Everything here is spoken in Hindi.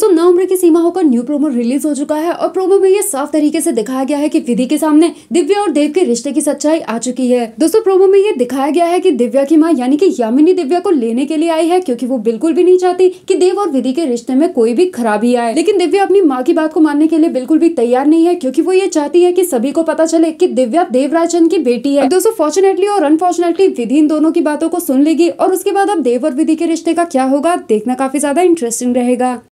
दोस्तों नौ उम्र की सीमा होकर न्यू प्रोमो रिलीज हो चुका है और प्रोमो में ये साफ तरीके से दिखाया गया है कि विधि के सामने दिव्या और देव के रिश्ते की सच्चाई आ चुकी है दोस्तों प्रोमो में ये दिखाया गया है कि दिव्या की माँ यानी कि यामिनी दिव्या को लेने के लिए आई है क्योंकि वो बिल्कुल भी नहीं चाहती की देव और विधि के रिश्ते में कोई भी खराबी आए लेकिन दिव्या अपनी माँ की बात को मानने के लिए बिल्कुल भी तैयार नहीं है क्यूँकी वो ये चाहती है की सभी को पता चले की दिव्या देवराजन की बेटी है दोस्तों फॉर्चुनेटली और अनफॉर्चुनेटली विधि इन दोनों की बातों को सुन लेगी और उसके बाद अब देव और विधि के रिश्ते का क्या होगा देखना काफी ज्यादा इंटरेस्टिंग रहेगा